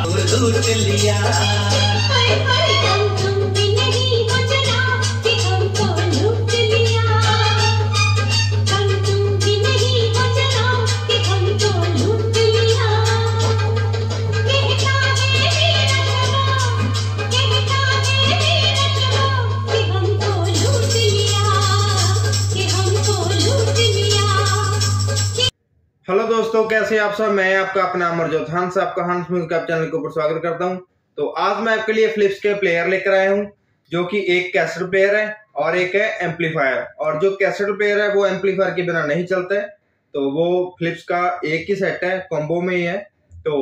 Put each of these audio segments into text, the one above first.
दूर दूर लिया कैसे आप सब मैं आपका अपना अमरजोत हंस आपका हंस म्यूजिक चैनल के ऊपर स्वागत करता हूं तो आज मैं आपके लिए फ्लिप्स के प्लेयर लेकर आया हूं जो कि एक कैसेट प्लेयर है और एक है एम्पलीफायर और जो कैसेट प्लेयर है वो एम्पलीफायर के बिना नहीं चलता है तो वो फ्लिप्स का एक ही सेट है कॉम्बो में ही है तो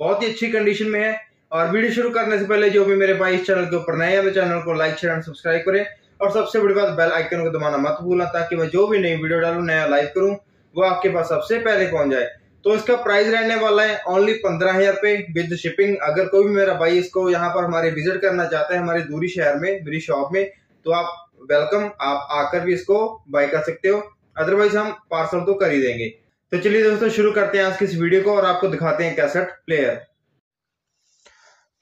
बहुत ही अच्छी कंडीशन में है और वीडियो शुरू करने से पहले जो भी मेरे भाई इस चैनल के ऊपर नए हैं चैनल तो को लाइक शेयर एंड सब्सक्राइब करें और सबसे बड़ी बात बेल आइकन को दबाना मत भूलना ताकि मैं जो भी नई वीडियो डालू नया लाइव करूं वो आपके पास सबसे पहले पहुंच जाए तो इसका प्राइस रहने वाला है ओनली पंद्रह हजार पे विद शिपिंग अगर कोई भी मेरा भाई इसको यहाँ पर हमारे विजिट करना चाहता है हमारे दूरी शहर में मेरी शॉप में तो आप वेलकम आप आकर भी इसको बाई कर सकते हो अदरवाइज हम पार्सल तो कर ही देंगे तो चलिए दोस्तों शुरू करते हैं आज की इस वीडियो को और आपको दिखाते हैं कैसेट प्लेयर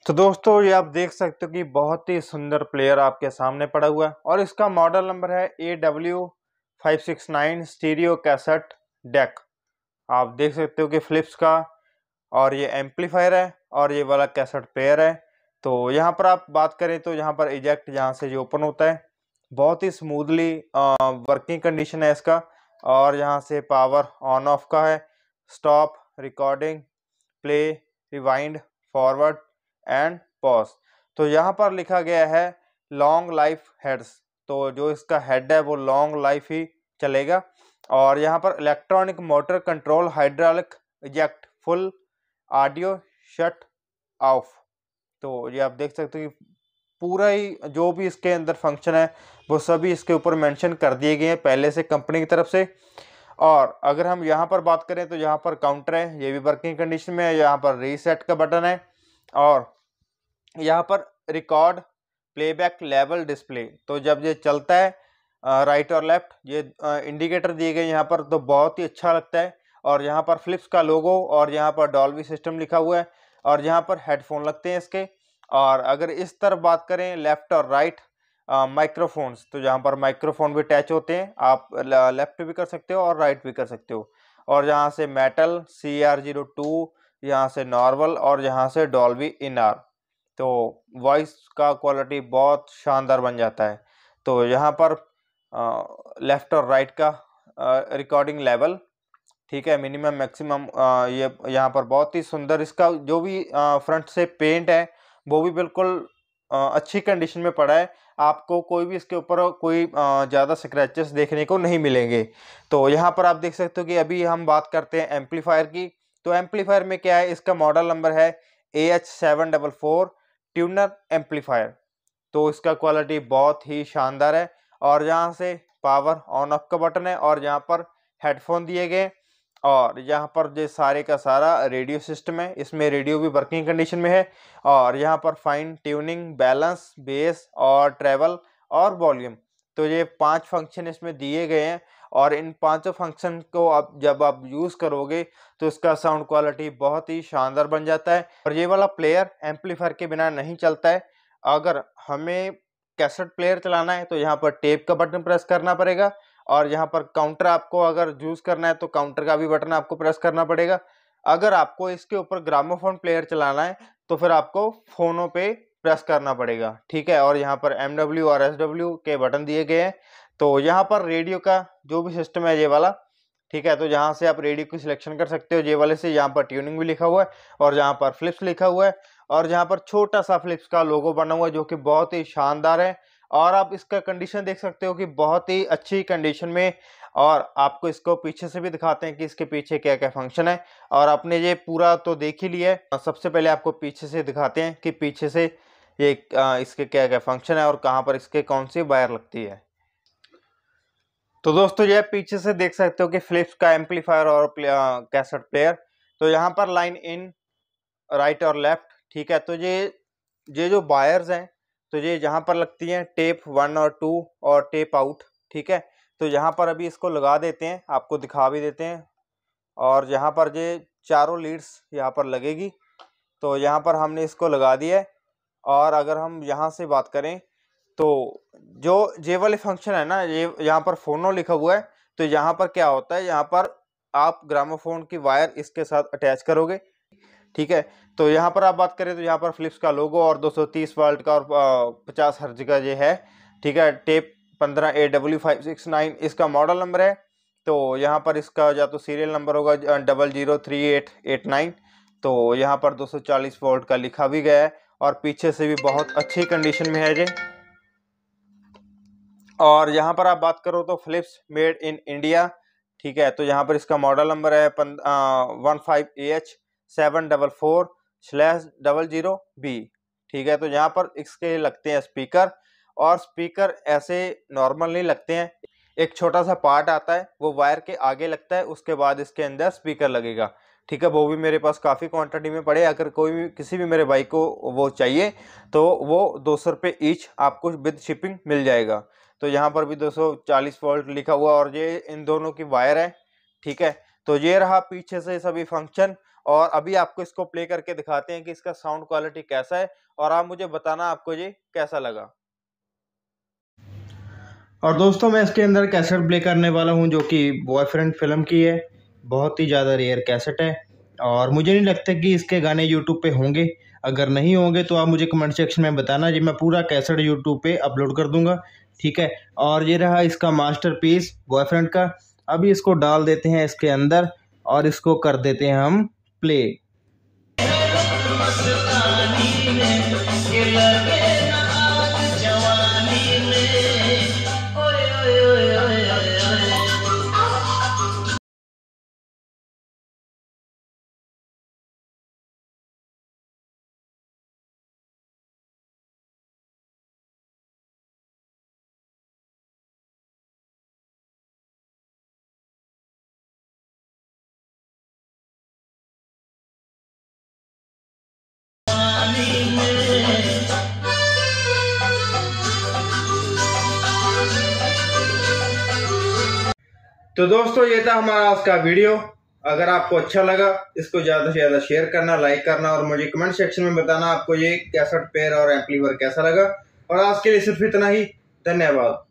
तो दोस्तों ये आप देख सकते हो कि बहुत ही सुंदर प्लेयर आपके सामने पड़ा हुआ है और इसका मॉडल नंबर है A W five six nine stereo cassette deck आप देख सकते हो कि फ़्लिप्स का और ये एम्पलीफायर है और ये वाला कैसेट प्लेयर है तो यहाँ पर आप बात करें तो यहाँ पर इजेक्ट यहाँ से जो ओपन होता है बहुत ही स्मूदली वर्किंग कंडीशन है इसका और यहाँ से पावर ऑन ऑफ का है stop recording play rewind forward and pause तो यहाँ पर लिखा गया है लॉन्ग लाइफ हेड्स तो जो इसका हेड है वो लॉन्ग लाइफ ही चलेगा और यहाँ पर electronic motor control hydraulic eject full audio shut off तो ये आप देख सकते हो कि पूरा ही जो भी इसके अंदर फंक्शन है वो सभी इसके ऊपर मेंशन कर दिए गए हैं पहले से कंपनी की तरफ से और अगर हम यहाँ पर बात करें तो यहाँ पर काउंटर है ये भी वर्किंग कंडीशन में है यहाँ पर रीसेट का बटन है और यहाँ पर रिकॉर्ड प्लेबैक लेवल डिस्प्ले तो जब ये चलता है राइट और लेफ्ट ये इंडिकेटर दिए गए यहाँ पर तो बहुत ही अच्छा लगता है और यहाँ पर फ़्लिप्स का लोगो और यहाँ पर डॉल्वी सिस्टम लिखा हुआ है और यहाँ पर हेडफोन लगते हैं इसके और अगर इस तरफ बात करें लेफ़्ट और राइट माइक्रोफोन्स तो यहाँ पर माइक्रोफोन भी अटैच होते हैं आप लेफ़्ट भी कर सकते हो और राइट भी कर सकते हो और यहाँ से metal C R zero two यहाँ से नॉर्मल और यहाँ से डॉल्वी इन आर तो वॉइस का क्वालिटी बहुत शानदार बन जाता है तो यहाँ पर लेफ़्ट और राइट का रिकॉर्डिंग लेवल ठीक है मिनिमम मैक्सिमम ये यहाँ पर बहुत ही सुंदर इसका जो भी फ्रंट से पेंट है वो भी बिल्कुल अच्छी कंडीशन में पड़ा है आपको कोई भी इसके ऊपर कोई ज़्यादा स्क्रैचेस देखने को नहीं मिलेंगे तो यहाँ पर आप देख सकते हो कि अभी हम बात करते हैं एम्पलीफायर की तो एम्पलीफायर में क्या है इसका मॉडल नंबर है A H seven double four tuner amplifier तो इसका क्वालिटी बहुत ही शानदार है और यहाँ से पावर ऑन ऑफ का बटन है और यहाँ पर हेडफोन दिए गए और यहाँ पर जो सारे का सारा रेडियो सिस्टम है इसमें रेडियो भी वर्किंग कंडीशन में है और यहाँ पर फाइन ट्यूनिंग बैलेंस बेस और ट्रेवल और वॉल्यूम तो ये पांच फंक्शन इसमें दिए गए हैं और इन पांचों फंक्शन को आप जब आप यूज़ करोगे तो इसका साउंड क्वालिटी बहुत ही शानदार बन जाता है और ये वाला प्लेयर एम्पलीफायर के बिना नहीं चलता है अगर हमें कैसेट प्लेयर चलाना है तो यहाँ पर टेप का बटन प्रेस करना पड़ेगा और यहाँ पर काउंटर आपको अगर यूज़ करना है तो काउंटर का भी बटन आपको प्रेस करना पड़ेगा अगर आपको इसके ऊपर ग्रामोफोन प्लेयर चलाना है तो फिर आपको फ़ोनों पे प्रेस करना पड़ेगा ठीक है और यहाँ पर एम डब्ल्यू और एस डब्ल्यू के बटन दिए गए हैं तो यहाँ पर रेडियो का जो भी सिस्टम है ये वाला ठीक है तो यहाँ से आप रेडियो की सिलेक्शन कर सकते हो ये वाले से यहाँ पर ट्यूनिंग भी लिखा हुआ है और यहाँ पर फ्लिप्स लिखा हुआ है और जहाँ पर छोटा सा फ्लिप्स का लोगो बना हुआ है जो कि बहुत ही शानदार है और आप इसका कंडीशन देख सकते हो कि बहुत ही अच्छी कंडीशन में और आपको इसको पीछे से भी दिखाते हैं कि इसके पीछे क्या क्या फंक्शन है और आपने ये पूरा तो देख ही लिया है सबसे पहले आपको पीछे से दिखाते हैं कि पीछे से ये इसके क्या क्या फंक्शन है और कहाँ पर इसके कौन सी वायर लगती है तो दोस्तों ये पीछे से देख सकते हो कि फ्लिप्स का एम्पलीफायर और कैसेट प्लेयर तो यहाँ पर लाइन इन राइट और लेफ्ट ठीक है तो ये ये जो वायर्स हैं तो ये यहाँ पर लगती हैं टेप वन और टू और टेप आउट ठीक है तो यहाँ पर अभी इसको लगा देते हैं आपको दिखा भी देते हैं और यहाँ पर ये चारों लीड्स यहाँ पर लगेगी तो यहाँ पर हमने इसको लगा दिया है और अगर हम यहाँ से बात करें तो जो ये वाले फंक्शन है ना ये यहाँ पर फोनो लिखा हुआ है तो यहाँ पर क्या होता है यहाँ पर आप ग्रामोफोन की वायर इसके साथ अटैच करोगे ठीक है तो यहाँ पर आप बात करें तो यहाँ पर फिलिप्स का लोगो और 230 वोल्ट का और पचास हर जगह ये है ठीक है टेप पंद्रह A W five six nine इसका मॉडल नंबर है तो यहाँ पर इसका या तो सीरियल नंबर होगा double zero three eight eight nine तो यहाँ पर 240 वोल्ट का लिखा भी गया है और पीछे से भी बहुत अच्छी कंडीशन में है ये और यहाँ पर आप बात करो तो फ्लिप्स मेड इन इंडिया ठीक है तो यहाँ पर इसका मॉडल नंबर है one five A H seven double four slash double zero B ठीक है तो यहाँ पर इसके लगते हैं स्पीकर और स्पीकर ऐसे नॉर्मल नहीं लगते हैं एक छोटा सा पार्ट आता है वो वायर के आगे लगता है उसके बाद इसके अंदर स्पीकर लगेगा ठीक है वो भी मेरे पास काफ़ी क्वांटिटी में पड़े अगर कोई भी किसी भी मेरे भाई को वो चाहिए तो वो दो सौ रुपये ईच आपको विद शिपिंग मिल जाएगा तो यहाँ पर भी 240 वोल्ट लिखा हुआ और ये इन दोनों की वायर है ठीक है तो ये रहा पीछे से सभी फंक्शन और अभी आपको इसको प्ले करके दिखाते हैं कि इसका साउंड क्वालिटी कैसा है और आप मुझे बताना आपको ये कैसा लगा और दोस्तों मैं इसके अंदर कैसेट प्ले करने वाला हूँ जो कि बॉयफ्रेंड फिल्म की है बहुत ही ज़्यादा रेयर कैसेट है और मुझे नहीं लगता कि इसके गाने यूट्यूब पे होंगे अगर नहीं होंगे तो आप मुझे कमेंट सेक्शन में बताना जी मैं पूरा कैसेट यूट्यूब पे अपलोड कर दूंगा ठीक है और ये रहा इसका मास्टर बॉयफ्रेंड का अभी इसको डाल देते हैं इसके अंदर और इसको कर देते हैं हम प्ले तो दोस्तों ये था हमारा आज का वीडियो अगर आपको अच्छा लगा इसको ज़्यादा से ज़्यादा शेयर करना लाइक करना और मुझे कमेंट सेक्शन में बताना आपको ये कैसेट पेयर और एम्पलीवर कैसा लगा और आज के लिए सिर्फ इतना ही धन्यवाद